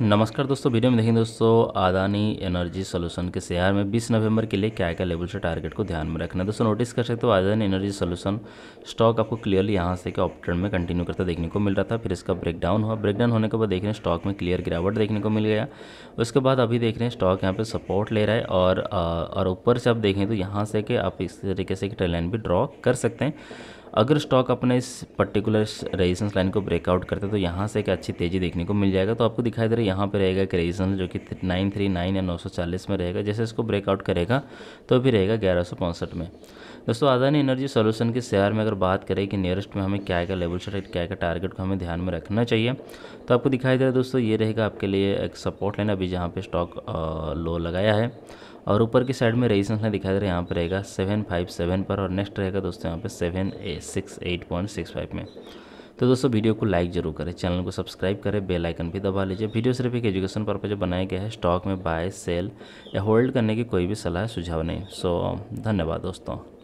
नमस्कार दोस्तों वीडियो में देखेंगे दोस्तों आदानी एनर्जी सोल्यूशन के शेयर में 20 नवंबर के लिए क्या क्या लेवल से टारगेट को ध्यान में रखना है दोस्तों नोटिस कर सकते हो आदानी एनर्जी सोल्यूशन स्टॉक आपको क्लियरली यहां से के ऑप में कंटिन्यू करता देखने को मिल रहा था फिर इसका ब्रेकडाउन हुआ ब्रेकडाउन होने के बाद देख रहे हैं स्टॉक में क्लियर गिरावट देखने को मिल गया उसके बाद अभी देख रहे हैं स्टॉक यहाँ पर सपोर्ट ले रहा है और ऊपर से आप देखें तो यहाँ से कि आप इस तरीके से एक ट्रेलाइन भी ड्रॉ कर सकते हैं अगर स्टॉक अपने इस पर्टिकुलर रेजिस्टेंस लाइन को ब्रेकआउट करता है तो यहाँ से एक अच्छी तेज़ी देखने को मिल जाएगा तो आपको दिखाई दे रहा है यहाँ पर रहेगा एक रेजिस्टेंस जो कि नाइन थ्री नाइन या नौ सौ चालीस में रहेगा जैसे इसको ब्रेकआउट करेगा तो भी रहेगा ग्यारह सौ पैंसठ में दोस्तों अदानी एनर्जी सोल्यूशन के शेयर में अगर बात करें कि नियरेस्ट में हमें क्या क्या लेवल रेट क्या क्या टारगेट को हमें ध्यान में रखना चाहिए तो आपको दिखाई दे रहा है दोस्तों ये रहेगा आपके लिए एक सपोर्ट लाइन अभी जहाँ पे स्टॉक लो लगाया है और ऊपर की साइड में रेजिस्टेंस लाइन दिखाई दे रहा है यहाँ पर रहेगा सेवन फाइव सेवन पर और नेक्स्ट रहेगा दोस्तों यहाँ पे seven a six eight point six five में तो दोस्तों वीडियो को लाइक जरूर करें चैनल को सब्सक्राइब करें बेल आइकन भी दबा लीजिए वीडियो सिर्फ एक एजुकेशन पर्पज बनाया गया है स्टॉक में बाय सेल या होल्ड करने की कोई भी सलाह सुझाव नहीं सो धन्यवाद दोस्तों